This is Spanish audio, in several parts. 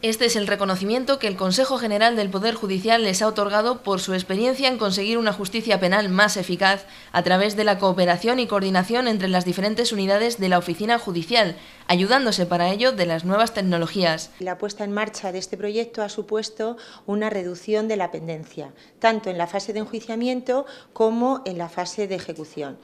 Este es el reconocimiento que el Consejo General del Poder Judicial les ha otorgado por su experiencia en conseguir una justicia penal más eficaz a través de la cooperación y coordinación entre las diferentes unidades de la Oficina Judicial, ayudándose para ello de las nuevas tecnologías. La puesta en marcha de este proyecto ha supuesto una reducción de la pendencia, tanto en la fase de enjuiciamiento como en la fase de ejecución.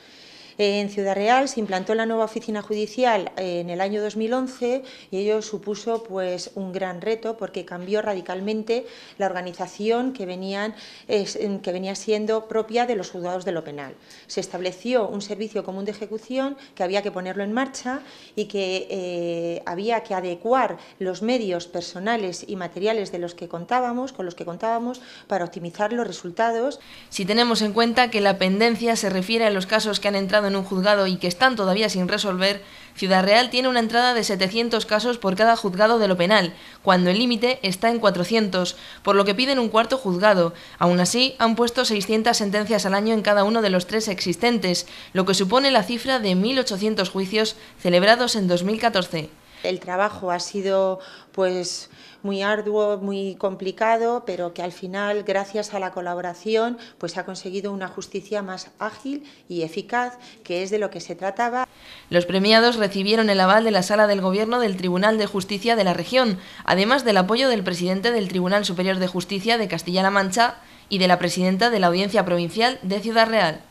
En Ciudad Real se implantó la nueva oficina judicial en el año 2011 y ello supuso pues, un gran reto porque cambió radicalmente la organización que, venían, que venía siendo propia de los juzgados de lo penal. Se estableció un servicio común de ejecución que había que ponerlo en marcha y que eh, había que adecuar los medios personales y materiales de los que contábamos, con los que contábamos, para optimizar los resultados. Si tenemos en cuenta que la pendencia se refiere a los casos que han entrado en un juzgado y que están todavía sin resolver, Ciudad Real tiene una entrada de 700 casos por cada juzgado de lo penal, cuando el límite está en 400, por lo que piden un cuarto juzgado. Aún así, han puesto 600 sentencias al año en cada uno de los tres existentes, lo que supone la cifra de 1.800 juicios celebrados en 2014 el trabajo ha sido pues muy arduo, muy complicado, pero que al final, gracias a la colaboración, pues ha conseguido una justicia más ágil y eficaz, que es de lo que se trataba. Los premiados recibieron el aval de la Sala del Gobierno del Tribunal de Justicia de la región, además del apoyo del presidente del Tribunal Superior de Justicia de Castilla-La Mancha y de la presidenta de la Audiencia Provincial de Ciudad Real.